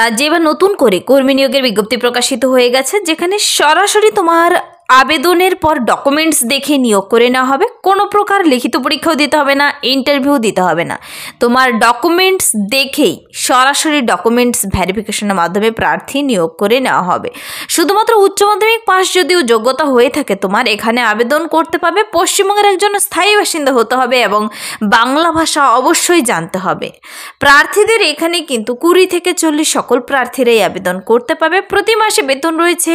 রাজ্যে এবার নতুন করে কর্মী নিয়োগের বিজ্ঞপ্তি প্রকাশিত হয়ে গেছে যেখানে সরাসরি তোমার আবেদনের পর ডকুমেন্টস দেখে নিয়োগ করে নেওয়া হবে কোনো প্রকার লিখিত পরীক্ষাও দিতে হবে না ইন্টারভিউ দিতে হবে না তোমার ডকুমেন্টস দেখেই সরাসরি ডকুমেন্টস ভ্যারিফিকেশনের মাধ্যমে প্রার্থী নিয়োগ করে নেওয়া হবে শুধুমাত্র উচ্চ মাধ্যমিক পাশ যদিও যোগ্যতা হয়ে থাকে তোমার এখানে আবেদন করতে পাবে পশ্চিমবঙ্গের একজন স্থায়ী বাসিন্দা হতে হবে এবং বাংলা ভাষা অবশ্যই জানতে হবে প্রার্থীদের এখানে কিন্তু কুড়ি থেকে চল্লিশ সকল প্রার্থীরাই আবেদন করতে পাবে প্রতি মাসে বেতন রয়েছে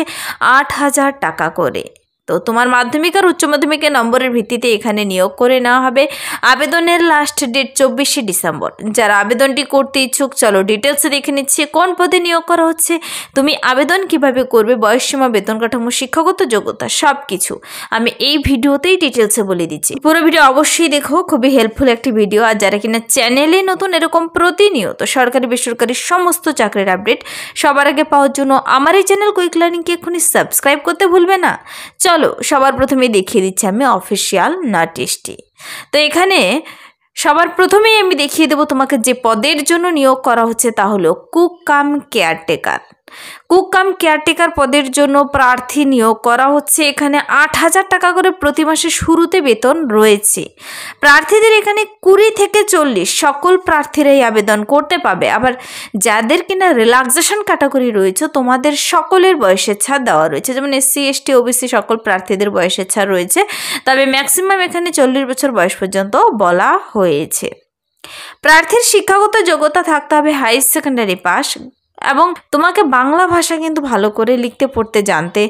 আট হাজার টাকা করে তো তোমার মাধ্যমিক আর উচ্চ মাধ্যমিকের নম্বরের ভিত্তিতে এখানে নিয়োগ করে নেওয়া হবে আবেদনের লাস্ট ডেট চব্বিশে ডিসেম্বর যারা আবেদনটি করতে ইচ্ছুক চলো ডিটেলসে দেখে নিচ্ছে কোন পদে নিয়োগ করা হচ্ছে তুমি আবেদন কিভাবে করবে বয়সসীমা বেতন কাঠামো শিক্ষাগত যোগ্যতা সব কিছু আমি এই ভিডিওতেই ডিটেলসে বলে দিচ্ছি পুরো ভিডিও অবশ্যই দেখো খুবই হেল্পফুল একটি ভিডিও আর যারা কিনা চ্যানেলে নতুন এরকম প্রতিনিয়ত সরকারি বেসরকারি সমস্ত চাকরির আপডেট সবার আগে পাওয়ার জন্য আমার এই চ্যানেল কুইক লার্নিংকে এক্ষুনি সাবস্ক্রাইব করতে ভুলবে না চলো চলো সবার প্রথমে দেখিয়ে দিচ্ছি আমি অফিসিয়াল নাটিস্টি তো এখানে সবার প্রথমেই আমি দেখিয়ে দেবো তোমাকে যে পদের জন্য নিয়োগ করা হচ্ছে তা হলো cook cum caretaker cook cum caretaker পদের জন্য প্রার্থী নিয়োগ করা হচ্ছে এখানে আট হাজার টাকা করে প্রতি মাসে শুরুতে বেতন রয়েছে প্রার্থীদের এখানে কুড়ি থেকে চল্লিশ সকল প্রার্থীরাই আবেদন করতে পাবে আবার যাদের কিনা রিল্যাক্সেশন ক্যাটাগরি রয়েছে তোমাদের সকলের বয়সের ছাড় দেওয়া রয়েছে যেমন এসসি এসটি ওবিসি সকল প্রার্থীদের বয়সের ছাড় রয়েছে তবে ম্যাক্সিমাম এখানে চল্লিশ বছর বয়স পর্যন্ত বলা হয়েছে প্রার্থীর শিক্ষাগত যোগ্যতা থাকতে হবে হাই সেকেন্ডারি পাস এবং তোমাকে বাংলা ভাষা কিন্তু ভালো করে লিখতে পড়তে জানতে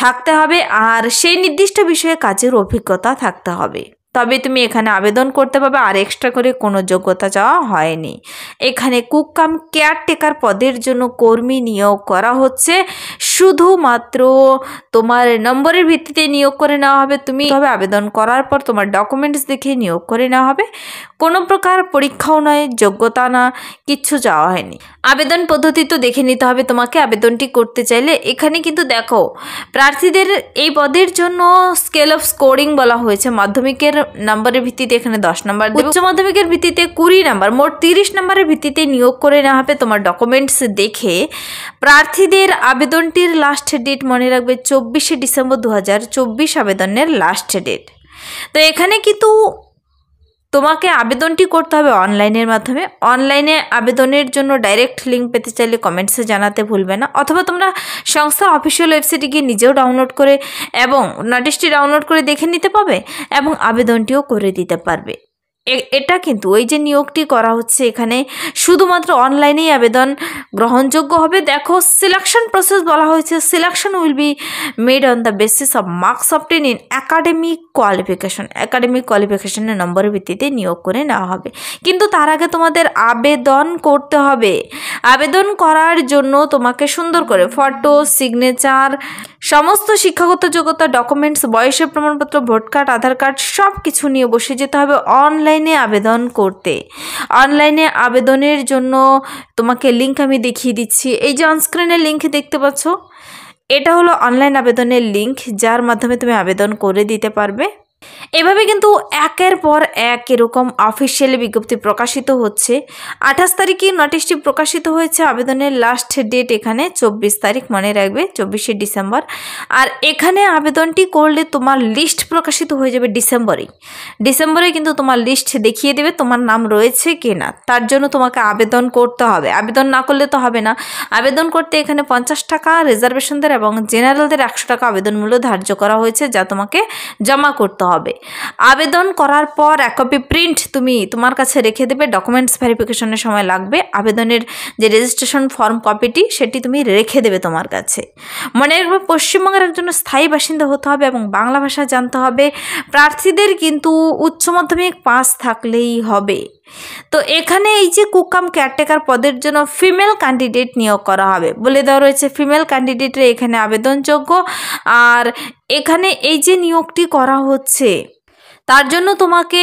থাকতে হবে আর সেই নির্দিষ্ট বিষয়ে কাজের অভিজ্ঞতা থাকতে হবে তবে তুমি এখানে আবেদন করতে পারবে আর এক্সট্রা করে কোনো যোগ্যতা চাওয়া হয়নি এখানে কুককাম কেয়ারটেকার পদের জন্য কর্মী নিয়োগ করা হচ্ছে শুধুমাত্র তোমার নম্বরের ভিত্তিতে নিয়োগ করে নেওয়া হবে তুমি হবে আবেদন করার পর তোমার ডকুমেন্টস দেখে নিয়োগ করে নেওয়া হবে কোনো প্রকার পরীক্ষাও নয় যোগ্যতা না কিচ্ছু যাওয়া হয়নি আবেদন পদ্ধতি তো দেখে নিতে হবে তোমাকে আবেদনটি করতে চাইলে এখানে কিন্তু দেখো প্রার্থীদের এই পদের জন্য স্কেল অফ স্কোরিং বলা হয়েছে মাধ্যমিকের নম্বরের ভিত্তিতে এখানে দশ নম্বর উচ্চ মাধ্যমিকের ভিত্তিতে কুড়ি নাম্বার মোট তিরিশ নম্বরের ভিত্তিতে নিয়োগ করে নেওয়া হবে তোমার ডকুমেন্টস দেখে প্রার্থীদের আবেদনটির লাস্ট ডেট মনে রাখবে চব্বিশে ডিসেম্বর দু আবেদনের লাস্ট ডেট তো এখানে কিন্তু তোমাকে আবেদনটি করতে হবে অনলাইনের মাধ্যমে অনলাইনে আবেদনের জন্য ডাইরেক্ট লিঙ্ক পেতে চাইলে কমেন্টসে জানাতে ভুলবে না অথবা তোমরা সংস্থা অফিসিয়াল ওয়েবসাইটে গিয়ে নিজেও ডাউনলোড করে এবং নোটিশটি ডাউনলোড করে দেখে নিতে পাবে এবং আবেদনটিও করে দিতে পারবে এটা কিন্তু ওই যে নিয়োগটি করা হচ্ছে এখানে শুধুমাত্র অনলাইনেই আবেদন গ্রহণযোগ্য হবে দেখো সিলেকশন প্রসেস বলা হয়েছে selection will be made on the basis of marks ten in academic qualification academic কোয়ালিফিকেশনের নম্বরের ভিত্তিতে নিয়োগ করে নেওয়া হবে কিন্তু তার আগে তোমাদের আবেদন করতে হবে আবেদন করার জন্য তোমাকে সুন্দর করে ফটো সিগনেচার সমস্ত শিক্ষাগত যোগ্যতা ডকুমেন্টস বয়সের প্রমাণপত্র ভোট কার্ড আধার কার্ড সব কিছু নিয়ে বসে যেতে হবে অনলাইন অনলাইনে আবেদন করতে অনলাইনে আবেদনের জন্য তোমাকে লিঙ্ক আমি দেখিয়ে দিচ্ছি এই যে অনস্ক্রিনের লিঙ্ক দেখতে পাচ্ছ এটা হলো অনলাইন আবেদনের লিঙ্ক যার মাধ্যমে তুমি আবেদন করে দিতে পারবে এভাবে কিন্তু একের পর এক এরকম অফিসিয়াল বিজ্ঞপ্তি প্রকাশিত হচ্ছে আঠাশ তারিখে নোটিশটি প্রকাশিত হয়েছে আবেদনের লাস্ট ডেট এখানে চব্বিশ তারিখ মনে রাখবে চব্বিশে ডিসেম্বর আর এখানে আবেদনটি করলে তোমার লিস্ট প্রকাশিত হয়ে যাবে ডিসেম্বরেই ডিসেম্বরে কিন্তু তোমার লিস্ট দেখিয়ে দেবে তোমার নাম রয়েছে কি না তার জন্য তোমাকে আবেদন করতে হবে আবেদন না করলে তো হবে না আবেদন করতে এখানে পঞ্চাশ টাকা রিজার্ভেশনদের এবং জেনারেলদের একশো টাকা আবেদন মূল্য ধার্য করা হয়েছে যা তোমাকে জমা করতে হবে আবেদন করার পর এক কপি প্রিন্ট তুমি তোমার কাছে রেখে দেবে ডকুমেন্টস ভেরিফিকেশনের সময় লাগবে আবেদনের যে রেজিস্ট্রেশন ফর্ম কপিটি সেটি তুমি রেখে দেবে তোমার কাছে মনে রাখবে পশ্চিমবঙ্গের একজন স্থায়ী বাসিন্দা হতে হবে এবং বাংলা ভাষা জানতে হবে প্রার্থীদের কিন্তু উচ্চ মাধ্যমিক পাস থাকলেই হবে তো এখানে এই যে কুকাম কেয়ারটেকার পদের জন্য ফিমেল ক্যান্ডিডেট নিয়োগ করা হবে বলে দেওয়া রয়েছে ফিমেল ক্যান্ডিডেটের এখানে আবেদনযোগ্য আর এখানে এই যে নিয়োগটি করা হচ্ছে তার জন্য তোমাকে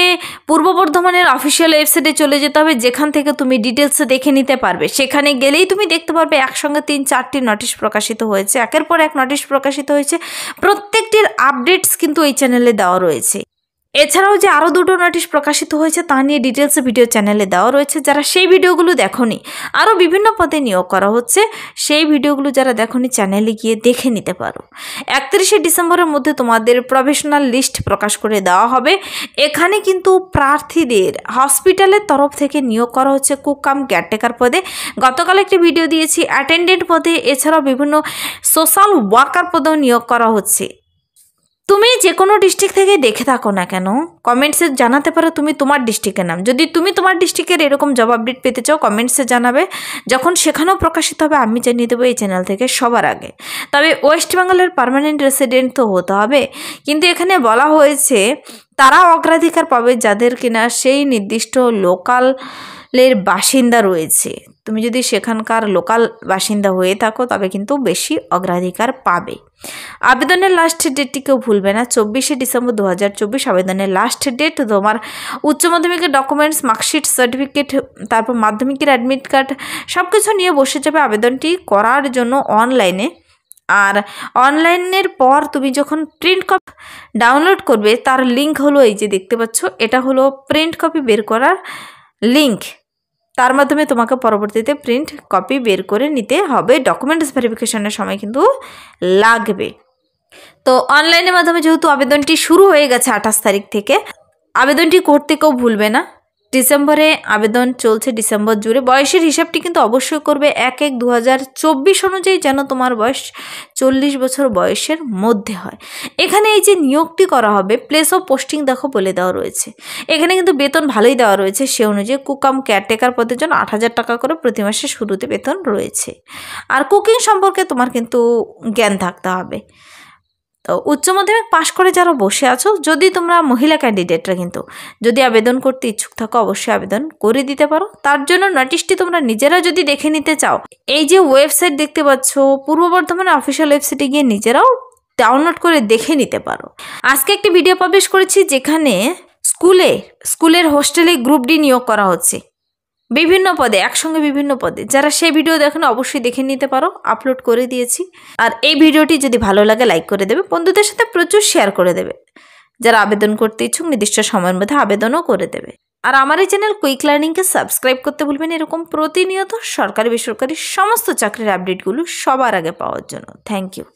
পূর্ব বর্ধমানের অফিসিয়াল ওয়েবসাইটে চলে যেতে হবে যেখান থেকে তুমি ডিটেলস দেখে নিতে পারবে সেখানে গেলেই তুমি দেখতে পারবে একসঙ্গে তিন চারটি নোটিশ প্রকাশিত হয়েছে একের পর এক নোটিশ প্রকাশিত হয়েছে প্রত্যেকটির আপডেটস কিন্তু এই চ্যানেলে দেওয়া রয়েছে এছাড়াও যে আরও দুটো নোটিশ প্রকাশিত হয়েছে তা নিয়ে ডিটেলসে ভিডিও চ্যানেলে দেওয়া রয়েছে যারা সেই ভিডিওগুলো দেখনি আরও বিভিন্ন পদে নিয়োগ করা হচ্ছে সেই ভিডিওগুলো যারা দেখনি চ্যানেলে গিয়ে দেখে নিতে পারো একত্রিশে ডিসেম্বরের মধ্যে তোমাদের প্রফেশনাল লিস্ট প্রকাশ করে দেওয়া হবে এখানে কিন্তু প্রার্থীদের হসপিটালের তরফ থেকে নিয়োগ করা হচ্ছে কুকাম কেয়ারটেকার পদে গতকাল একটি ভিডিও দিয়েছি অ্যাটেন্ডেন্ট পদে এছাড়াও বিভিন্ন সোশ্যাল ওয়ার্কার পদেও নিয়োগ করা হচ্ছে তুমি যে কোনো ডিস্ট্রিক্ট থেকে দেখে থাকো না কেন কমেন্টসে জানাতে পারো তুমি তোমার ডিস্ট্রিক্টের নাম যদি তুমি তোমার ডিস্ট্রিক্টের এরকম জব আপডেট পেতে চাও কমেন্টসে জানাবে যখন সেখানেও প্রকাশিত হবে আমি জানিয়ে দেবো এই চ্যানেল থেকে সবার আগে তবে ওয়েস্ট বেঙ্গলের পারমানেন্ট রেসিডেন্ট তো হতে হবে কিন্তু এখানে বলা হয়েছে তারা অগ্রাধিকার পাবে যাদের কিনা সেই নির্দিষ্ট লোকাল লের বাসিন্দা রয়েছে তুমি যদি সেখানকার লোকাল বাসিন্দা হয়ে থাকো তবে কিন্তু বেশি অগ্রাধিকার পাবে আবেদনের লাস্ট ডেটটি কেউ ভুলবে না চব্বিশে ডিসেম্বর দু আবেদনের লাস্ট ডেট তোমার উচ্চ মাধ্যমিকের ডকুমেন্টস মার্কশিট সার্টিফিকেট তারপর মাধ্যমিকের অ্যাডমিট কার্ড সব কিছু নিয়ে বসে যাবে আবেদনটি করার জন্য অনলাইনে আর অনলাইনের পর তুমি যখন প্রিন্ট কপি ডাউনলোড করবে তার লিঙ্ক হলো এই যে দেখতে পাচ্ছ এটা হলো প্রিন্ট কপি বের করার লিঙ্ক তার মাধ্যমে তোমাকে পরবর্তীতে প্রিন্ট কপি বের করে নিতে হবে ডকুমেন্টস ভেরিফিকেশনের সময় কিন্তু লাগবে তো অনলাইনের মাধ্যমে যেহেতু আবেদনটি শুরু হয়ে গেছে আঠাশ তারিখ থেকে আবেদনটি করতে কেউ ভুলবে না ডিসেম্বরে আবেদন চলছে ডিসেম্বর জুড়ে বয়সের হিসাবটি কিন্তু অবশ্যই করবে এক এক দু অনুযায়ী যেন তোমার বয়স চল্লিশ বছর বয়সের মধ্যে হয় এখানে এই যে নিয়োগটি করা হবে প্লেস অফ পোস্টিং দেখো বলে দেওয়া রয়েছে এখানে কিন্তু বেতন ভালোই দেওয়া রয়েছে সে অনুযায়ী কুকাম কেয়ারটেকার পদের জন্য আট হাজার টাকা করে প্রতি মাসে শুরুতে বেতন রয়েছে আর কুকিং সম্পর্কে তোমার কিন্তু জ্ঞান থাকতে হবে তো উচ্চ মাধ্যমিক পাশ করে যারা বসে আছো যদি তোমরা মহিলা ক্যান্ডিডেটরা কিন্তু যদি আবেদন করতে ইচ্ছুক থাকো অবশ্যই আবেদন করে দিতে পারো তার জন্য নোটিশটি তোমরা নিজেরা যদি দেখে নিতে চাও এই যে ওয়েবসাইট দেখতে পাচ্ছ পূর্ব বর্ধমানের অফিসিয়াল ওয়েবসাইটে গিয়ে নিজেরাও ডাউনলোড করে দেখে নিতে পারো আজকে একটি ভিডিও পাবলিশ করেছি যেখানে স্কুলে স্কুলের হোস্টেলে গ্রুপ ডি নিয়োগ করা হচ্ছে বিভিন্ন পদে একসঙ্গে বিভিন্ন পদে যারা সেই ভিডিও দেখেন অবশ্যই দেখে নিতে পারো আপলোড করে দিয়েছি আর এই ভিডিওটি যদি ভালো লাগে লাইক করে দেবে বন্ধুদের সাথে প্রচুর শেয়ার করে দেবে যারা আবেদন করতে ইচ্ছুক নির্দিষ্ট সময়ের মধ্যে আবেদনও করে দেবে আর আমার এই চ্যানেল কুইক লার্নিংকে সাবস্ক্রাইব করতে ভুলবেন এরকম প্রতিনিয়ত সরকারি বেসরকারি সমস্ত চাকরির আপডেটগুলো সবার আগে পাওয়ার জন্য থ্যাংক ইউ